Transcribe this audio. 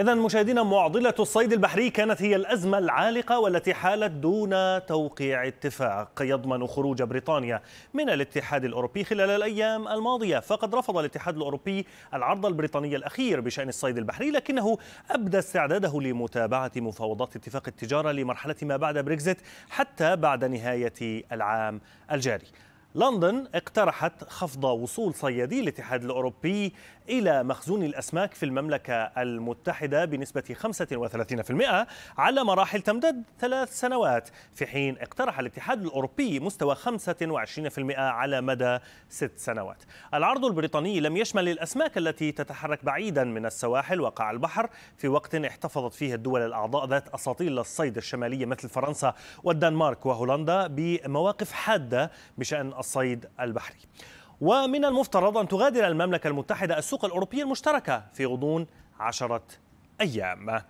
إذا مشاهدينا معضلة الصيد البحري كانت هي الأزمة العالقة والتي حالت دون توقيع اتفاق يضمن خروج بريطانيا من الاتحاد الأوروبي خلال الأيام الماضية فقد رفض الاتحاد الأوروبي العرض البريطاني الأخير بشأن الصيد البحري لكنه أبدى استعداده لمتابعة مفاوضات اتفاق التجارة لمرحلة ما بعد بريكزيت حتى بعد نهاية العام الجاري لندن اقترحت خفض وصول صيادي الاتحاد الأوروبي إلى مخزون الأسماك في المملكة المتحدة بنسبة 35% على مراحل تمتد ثلاث سنوات في حين اقترح الاتحاد الأوروبي مستوى 25% على مدى ست سنوات العرض البريطاني لم يشمل الأسماك التي تتحرك بعيدا من السواحل وقاع البحر في وقت احتفظت فيه الدول الأعضاء ذات أساطيل الصيد الشمالية مثل فرنسا والدنمارك وهولندا بمواقف حادة بشأن الصيد البحري ومن المفترض أن تغادر المملكة المتحدة السوق الأوروبية المشتركة في غضون عشرة أيام